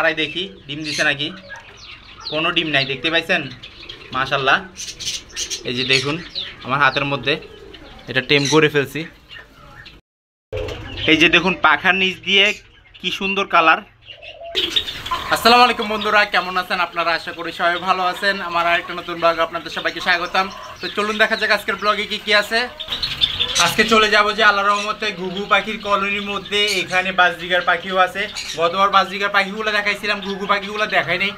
আড়াই দেখি ডিম দিছে নাকি কোনো ডিম নাই দেখতে পাইছেন মাশাল্লাহ এই যে দেখুন আমার হাতের মধ্যে এটা টেম করে ফেলছি এই যে দেখুন পাখার নিচ দিয়ে কি সুন্দর কালার আসসালামু আলাইকুম বন্ধুরা কেমন আছেন আপনারা আশা করি সবাই ভালো আছেন আমার আরেকটা নতুন ব্লগ আপনাদের সবাইকে স্বাগতম তো চলুন দেখা যাক আজকের ব্লগে কি কি আছে আজকে চলে যাব যে আল্লাহ রহমতে ঘুঘু পাখির কলোনির মধ্যে এখানে বাজরিকার পাখিও আছে গতবার বাজরিকার পাখিগুলো দেখাইছিলাম ঘুঘু পাখিগুলো দেখাই নেই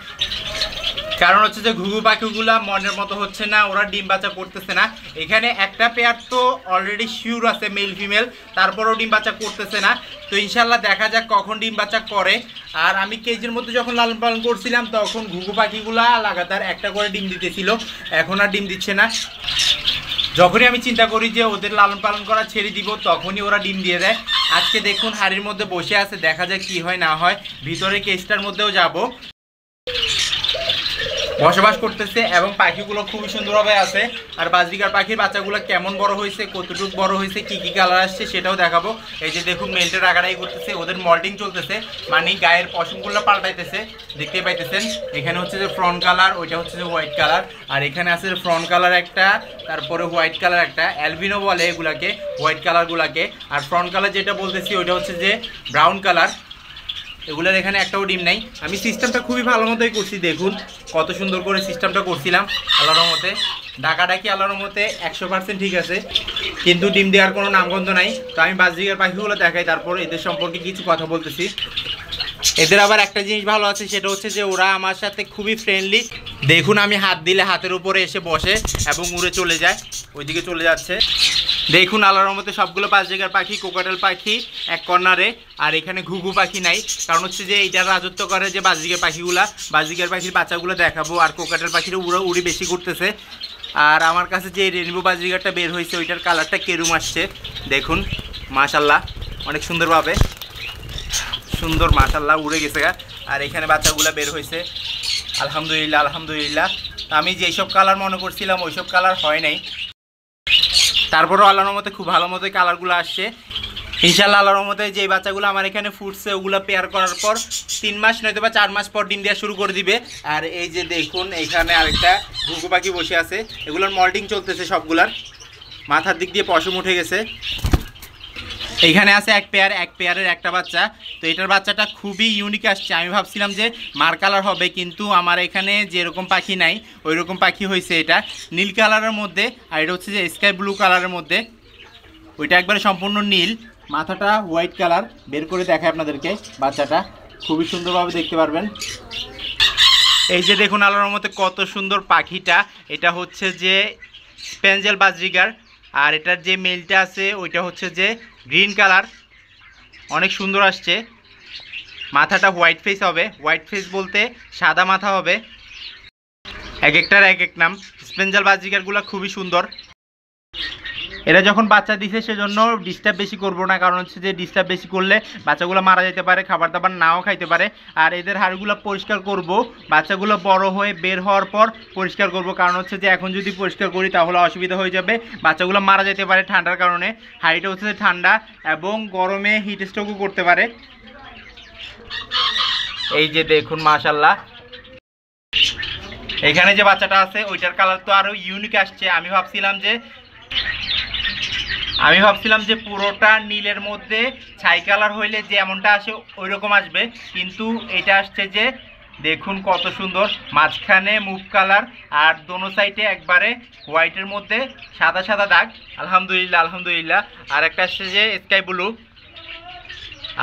কারণ হচ্ছে যে ঘুঘু পাখিগুলো মনের মতো হচ্ছে না ওরা ডিম বাচ্চা করতেছে না এখানে একটা পেয়ার তো অলরেডি শিওর আছে মেল ফিমেল তারপরেও ডিম বাচ্চা করতেছে না তো ইনশাল্লাহ দেখা যাক কখন ডিম বাচ্চা করে আর আমি কেজির মধ্যে যখন লালন পালন করছিলাম তখন ঘুঘু পাখিগুলা লাগাতার একটা করে ডিম দিতেছিল এখন আর ডিম দিচ্ছে না যখনই আমি চিন্তা করি যে ওদের লালন পালন করা ছেড়ে দিব তখনই ওরা ডিম দিয়ে দেয় আজকে দেখুন হাড়ির মধ্যে বসে আছে দেখা যায় কি হয় না হয় ভিতরে কেসটার মধ্যেও যাব বসবাস করতেছে এবং পাখিগুলো খুবই সুন্দরভাবে আছে আর বাজরিকার পাখির বাচ্চাগুলো কেমন বড় হয়েছে কতটুক বড় হয়েছে কি কি কালার আসছে সেটাও দেখাবো এই যে দেখুন মেলটা রাগারাগি করতেছে ওদের মল্টিং চলতেছে মানে গায়ের পশমগুলো পাল্টাইতেছে দেখতে পাইতেছেন এখানে হচ্ছে যে ফ্রন্ট কালার ওইটা হচ্ছে যে হোয়াইট কালার আর এখানে আছে ফ্রন্ট কালার একটা তারপরে হোয়াইট কালার একটা অ্যালবিনো বলে এগুলাকে হোয়াইট কালারগুলাকে আর ফ্রন্ট কালার যেটা বলতেছি ওইটা হচ্ছে যে ব্রাউন কালার এগুলোর এখানে একটাও ডিম নাই আমি সিস্টেমটা খুবই ভালো মতোই করছি দেখুন কত সুন্দর করে সিস্টেমটা করছিলাম আল্লাহর মতে ডাকা ডাকি আল্লাহর মতে একশো পার্সেন্ট ঠিক আছে কিন্তু ডিম দেওয়ার কোনো নামগন্ধ নাই তো আমি বাজরিকার পাখিগুলো দেখাই তারপর এদের সম্পর্কে কিছু কথা বলতেছি এদের আবার একটা জিনিস ভালো আছে সেটা হচ্ছে যে ওরা আমার সাথে খুবই ফ্রেন্ডলি দেখুন আমি হাত দিলে হাতের উপরে এসে বসে এবং উড়ে চলে যায় ওইদিকে চলে যাচ্ছে দেখুন আল্লাহর মতো সবগুলো পাঁচ জায়গার পাখি কোকাটাল পাখি এক কর্নারে আর এখানে ঘুঘু পাখি নাই কারণ হচ্ছে যে এইটা রাজত্ব করে যে বাজিকের পাখিগুলা বাজিকের পাখির বাচ্চাগুলো দেখাবো আর কোকাটাল পাখিরও উড়ো উড়ি বেশি করতেছে আর আমার কাছে যে রেনবো বাজিকারটা বের হয়েছে ওইটার কালারটা কেরুম আসছে দেখুন মাশাল্লাহ অনেক সুন্দরভাবে সুন্দর মাশাল্লাহ উড়ে গেছে আর এখানে বাচ্চাগুলো বের হয়েছে আলহামদুলিল্লাহ আলহামদুলিল্লাহ আমি যেসব কালার মনে করছিলাম ওইসব কালার হয় নাই তারপরও আল্লাহর মতে খুব ভালো মতোই কালারগুলো আসছে ইনশাল্লাহ আল্লাহর মতে যে বাচ্চাগুলো আমার এখানে ফুটছে ওগুলো পেয়ার করার পর তিন মাস নয়তো বা চার মাস পর ডিম দেওয়া শুরু করে দিবে আর এই যে দেখুন এখানে আরেকটা ঘুঘু পাখি বসে আছে এগুলোর মল্টিং চলতেছে সবগুলার মাথার দিক দিয়ে পশম উঠে গেছে এখানে আছে এক পেয়ার এক পেয়ারের একটা বাচ্চা তো এটার বাচ্চাটা খুবই ইউনিক আসছে আমি ভাবছিলাম যে মার কালার হবে কিন্তু আমার এখানে যেরকম পাখি নাই ওই রকম পাখি হয়েছে এটা নীল কালারের মধ্যে আর এটা হচ্ছে যে স্কাই ব্লু কালারের মধ্যে ওইটা একবারে সম্পূর্ণ নীল মাথাটা হোয়াইট কালার বের করে দেখায় আপনাদেরকে বাচ্চাটা খুবই সুন্দরভাবে দেখতে পারবেন এই যে দেখুন আলোর মতে কত সুন্দর পাখিটা এটা হচ্ছে যে স্পেঞ্জেল বাজরিগার আর এটার যে মেলটা আছে ওইটা হচ্ছে যে গ্রিন কালার অনেক সুন্দর আসছে মাথাটা হোয়াইট ফেস হবে হোয়াইট ফেস বলতে সাদা মাথা হবে এক একটার এক এক নাম স্পেঞ্জাল বাজিকারগুলো খুবই সুন্দর এরা যখন বাচ্চা দিছে সেজন্য ডিস্টার্ব বেশি করবো না কারণ হচ্ছে যে ডিস্টার্ব বেশি করলে বাচ্চাগুলো মারা যেতে পারে খাবার দাবার নাও খাইতে পারে আর এদের হাড়গুলো পরিষ্কার করব বাচ্চাগুলো বড় হয়ে বের হওয়ার পর পরিষ্কার করব কারণ হচ্ছে যে এখন যদি পরিষ্কার করি তাহলে অসুবিধা হয়ে যাবে বাচ্চাগুলো মারা যেতে পারে ঠান্ডার কারণে হাড়িটা হচ্ছে ঠান্ডা এবং গরমে হিট স্ট্রোকও করতে পারে এই যে দেখুন মাশাল্লাহ এখানে যে বাচ্চাটা আছে ওইটার কালার তো আরও ইউনিক আসছে আমি ভাবছিলাম যে আমি ভাবছিলাম যে পুরোটা নীলের মধ্যে ছাই কালার হইলে যে এমনটা আসে ওই রকম আসবে কিন্তু এটা আসছে যে দেখুন কত সুন্দর মাঝখানে মুভ কালার আর দোনো সাইডে একবারে হোয়াইটের মধ্যে সাদা সাদা দাগ আলহামদুলিল্লাহ আলহামদুলিল্লাহ আর একটা আসছে যে স্কাই ব্লু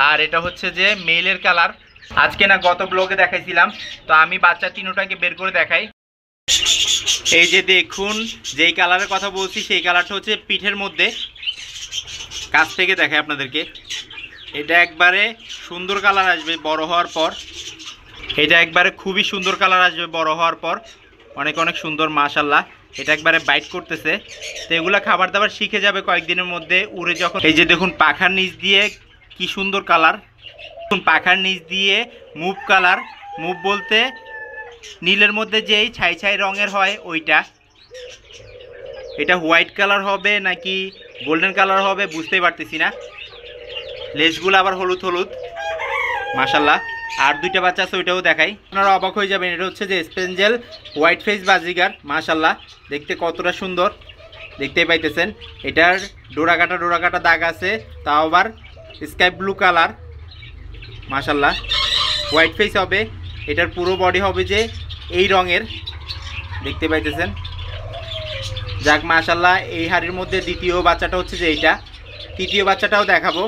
আর এটা হচ্ছে যে মেলের কালার আজকে না গত ব্লগে দেখাইছিলাম তো আমি বাচ্চা তিনোটাকে বের করে দেখাই এই যে দেখুন যেই কালারের কথা বলছি সেই কালারটা হচ্ছে পিঠের মধ্যে কাছ থেকে দেখাই আপনাদেরকে এটা একবারে সুন্দর কালার আসবে বড় হওয়ার পর এটা একবারে খুবই সুন্দর কালার আসবে বড় হওয়ার পর অনেক অনেক সুন্দর মাশাল্লাহ এটা একবারে বাইট করতেছে তো এগুলো খাবার দাবার শিখে যাবে কয়েকদিনের মধ্যে উড়ে যখন এই যে দেখুন পাখার নিচ দিয়ে কি সুন্দর কালার দেখুন পাখার নিচ দিয়ে মুভ কালার মুভ বলতে নীলের মধ্যে যেই ছাই ছাই রঙের হয় ওইটা এটা হোয়াইট কালার হবে নাকি গোল্ডেন কালার হবে বুঝতেই পারতেছি না লেসগুলো আবার হলুদ হলুদ মাসাল্লাহ আর দুইটা বাচ্চা আছে ওইটাও দেখাই আপনারা অবাক হয়ে যাবেন এটা হচ্ছে যে স্পেঞ্জেল হোয়াইট ফেস বাজিগার মাশাল্লাহ দেখতে কতটা সুন্দর দেখতেই পাইতেছেন এটার ডোরা কাটা ডোরা কাটা দাগ আছে তাও আবার স্কাই ব্লু কালার মাশাল্লাহ হোয়াইট ফেস হবে এটার পুরো বডি হবে যে এই রঙের দেখতে পাইতেছেন যাক মাশাল্লাহ এই হাড়ির মধ্যে দ্বিতীয় বাচ্চাটা হচ্ছে যে এইটা তৃতীয় বাচ্চাটাও দেখাবো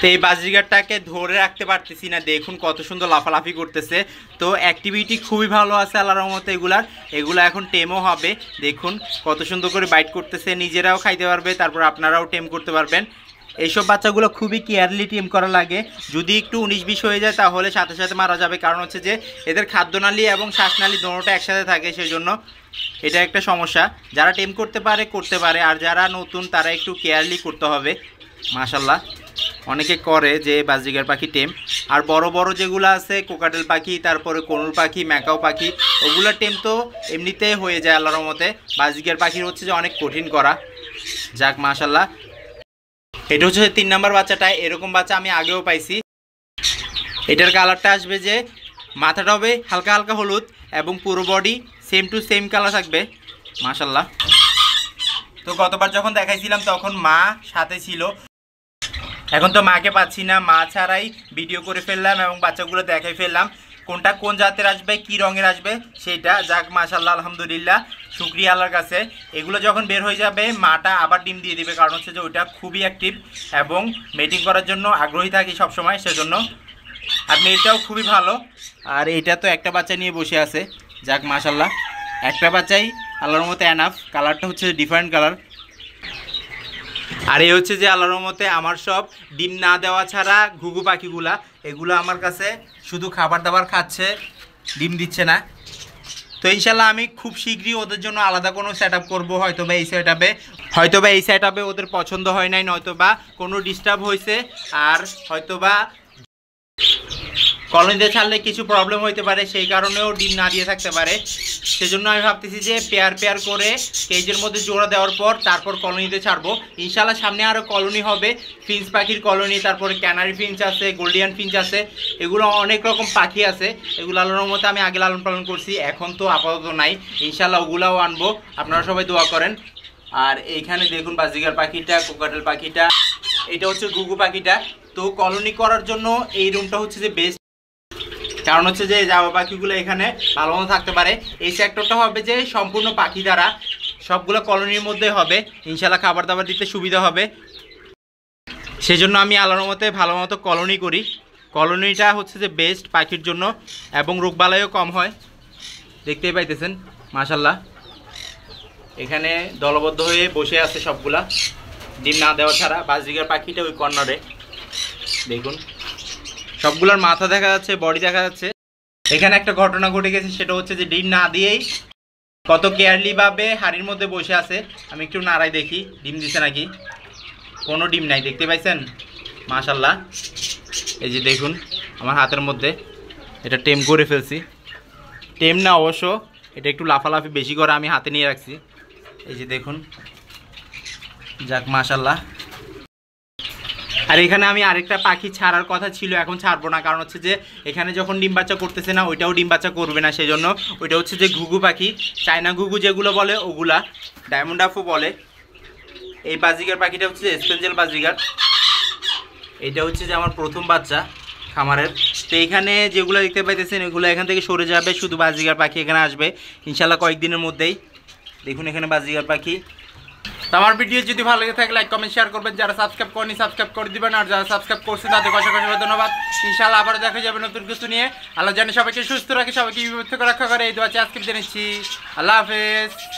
তো এই বাজিগারটাকে ধরে রাখতে পারতেছি না দেখুন কত সুন্দর লাফালাফি করতেছে তো অ্যাক্টিভিটি খুবই ভালো আছে আল্লাহ রহমতে এগুলার এগুলো এখন টেমও হবে দেখুন কত সুন্দর করে বাইট করতেছে নিজেরাও খাইতে পারবে তারপর আপনারাও টেম করতে পারবেন এইসব বাচ্চাগুলো খুবই কেয়ারলি টিম করা লাগে যদি একটু উনিশ বিশ হয়ে যায় তাহলে সাথে সাথে মারা যাবে কারণ হচ্ছে যে এদের খাদ্যনালী এবং শ্বাসনালী দোনোটা একসাথে থাকে সেই জন্য এটা একটা সমস্যা যারা টিম করতে পারে করতে পারে আর যারা নতুন তারা একটু কেয়ারলি করতে হবে মাশাল্লাহ অনেকে করে যে বাজরিগার পাখি টেম আর বড় বড় যেগুলো আছে কোকাটেল পাখি তারপরে কনুর পাখি ম্যাকাও পাখি ওগুলো টেম তো এমনিতেই হয়ে যায় আল্লাহর মতে বাজরিগার পাখির হচ্ছে যে অনেক কঠিন করা যাক মাশাল্লাহ এটা হচ্ছে তিন নাম্বার বাচ্চাটা এরকম বাচ্চা আমি আগেও পাইছি এটার কালারটা আসবে যে মাথাটা হবে হালকা হালকা হলুদ এবং পুরো body same to same colour থাকবে মাশাল্লাহ তো গতবার যখন দেখাইছিলাম তখন মা সাথে ছিল এখন তো মাকে পাচ্ছি না মা ছাড়াই ভিডিও করে ফেললাম এবং বাচ্চাগুলো দেখাই ফেললাম কোনটা কোন জাতের আসবে কি রঙের আসবে সেটা যাক মাশাল্লাহ আলহামদুলিল্লাহ শুক্রিয়া আল্লাহর কাছে এগুলো যখন বের হয়ে যাবে মাটা আবার ডিম দিয়ে দিবে কারণ হচ্ছে যে ওইটা খুবই অ্যাক্টিভ এবং মেটিং করার জন্য আগ্রহী থাকি সবসময় সেজন্য আর মেয়েটাও খুবই ভালো আর এটা তো একটা বাচ্চা নিয়ে বসে আছে যাক মাশাল্লাহ একটা বাচ্চাই আল্লাহর মতো অ্যানাফ কালারটা হচ্ছে ডিফারেন্ট কালার আর এই হচ্ছে যে আল্লাহর মতে আমার সব ডিম না দেওয়া ছাড়া ঘুঘু পাখিগুলা এগুলো আমার কাছে শুধু খাবার দাবার খাচ্ছে ডিম দিচ্ছে না তো ইনশাল্লাহ আমি খুব শীঘ্রই ওদের জন্য আলাদা কোনো সেট আপ করবো হয়তো বা এই সেট আপে হয়তো বা এই সেট আপে ওদের পছন্দ হয় নাই নয়তো বা কোনো ডিস্টার্ব হয়েছে আর হয়তো বা কলোনিতে ছাড়লে কিছু প্রবলেম হইতে পারে সেই কারণেও ডিম না দিয়ে থাকতে পারে সেজন্য আমি ভাবতেছি যে পেয়ার পেয়ার করে কেজের মধ্যে জোড়া দেওয়ার পর তারপর কলোনিতে ছাড়বো ইনশাল্লাহ সামনে আরও কলোনি হবে ফিঞ্চ পাখির কলোনি তারপরে ক্যানারি ফিঞ্চ আছে গোল্ডিয়ান ফিঞ্চ আছে এগুলো অনেক রকম পাখি আছে এগুলো লালনের মতো আমি আগে লালন পালন করছি এখন তো আপাতত নাই ইনশাল্লাহ ওগুলাও আনবো আপনারা সবাই দোয়া করেন আর এইখানে দেখুন বাজিগার পাখিটা কোকাটেল পাখিটা এটা হচ্ছে ঘুঘু পাখিটা তো কলোনি করার জন্য এই রুমটা হচ্ছে যে বেস্ট কারণ হচ্ছে যে জামা পাখিগুলো এখানে ভালো মতো থাকতে পারে এই সেক্টরটা হবে যে সম্পূর্ণ পাখি দ্বারা সবগুলো কলোনির মধ্যে হবে ইনশাল্লাহ খাবার দাবার দিতে সুবিধা হবে সেই জন্য আমি আলোর মতে ভালো মতো কলোনি করি কলোনিটা হচ্ছে যে বেস্ট পাখির জন্য এবং রোগবালাইও কম হয় দেখতেই পাইতেছেন মাশাল্লাহ এখানে দলবদ্ধ হয়ে বসে আছে সবগুলা ডিম না দেওয়া ছাড়া বাজরিকার পাখিটা ওই কর্নারে দেখুন সবগুলোর মাথা দেখা যাচ্ছে বডি দেখা যাচ্ছে এখানে একটা ঘটনা ঘটে গেছে সেটা হচ্ছে যে ডিম না দিয়েই কত কেয়ারলি ভাবে হাড়ির মধ্যে বসে আছে আমি একটু নাড়াই দেখি ডিম দিছে নাকি কোনো ডিম নাই দেখতে পাইছেন মাশাল্লাহ এই যে দেখুন আমার হাতের মধ্যে এটা টেম করে ফেলছি টেম না অবশ্য এটা একটু লাফালাফি বেশি করে আমি হাতে নিয়ে রাখছি এই যে দেখুন যাক মাশাল্লাহ আর এখানে আমি আরেকটা পাখি ছাড়ার কথা ছিল এখন ছাড়বো না কারণ হচ্ছে যে এখানে যখন ডিম বাচ্চা করতেছে না ওইটাও ডিম বাচ্চা করবে না সেই জন্য ওইটা হচ্ছে যে ঘুঘু পাখি চায়না ঘুঘু যেগুলো বলে ওগুলা ডায়মন্ড আফু বলে এই বাজিকার পাখিটা হচ্ছে স্পেঞ্জেল বাজিকার এটা হচ্ছে যে আমার প্রথম বাচ্চা খামারের তো এখানে যেগুলো দেখতে পাইতেছেন এগুলো এখান থেকে সরে যাবে শুধু বাজিকার পাখি এখানে আসবে ইনশাল্লাহ কয়েকদিনের মধ্যেই দেখুন এখানে বাজিকার পাখি আমার ভিডিও যদি ভালো লেগে থাকে লাইক কমেন্ট শেয়ার করবেন যারা সাবস্ক্রাইব করেনি সাবস্ক্রাইব করে দিবেন আর যারা সাবস্ক্রাইব করছে তাদের কষা কষা ধন্যবাদ ইনশাল্লাহ আবার দেখা যাবে নতুন কিছু নিয়ে আল্লাহ জানে সবাইকে সুস্থ রাখে সবাইকে বিপদ রক্ষা করে এই দু আজকে জেনেছি আল্লাহ হাফেজ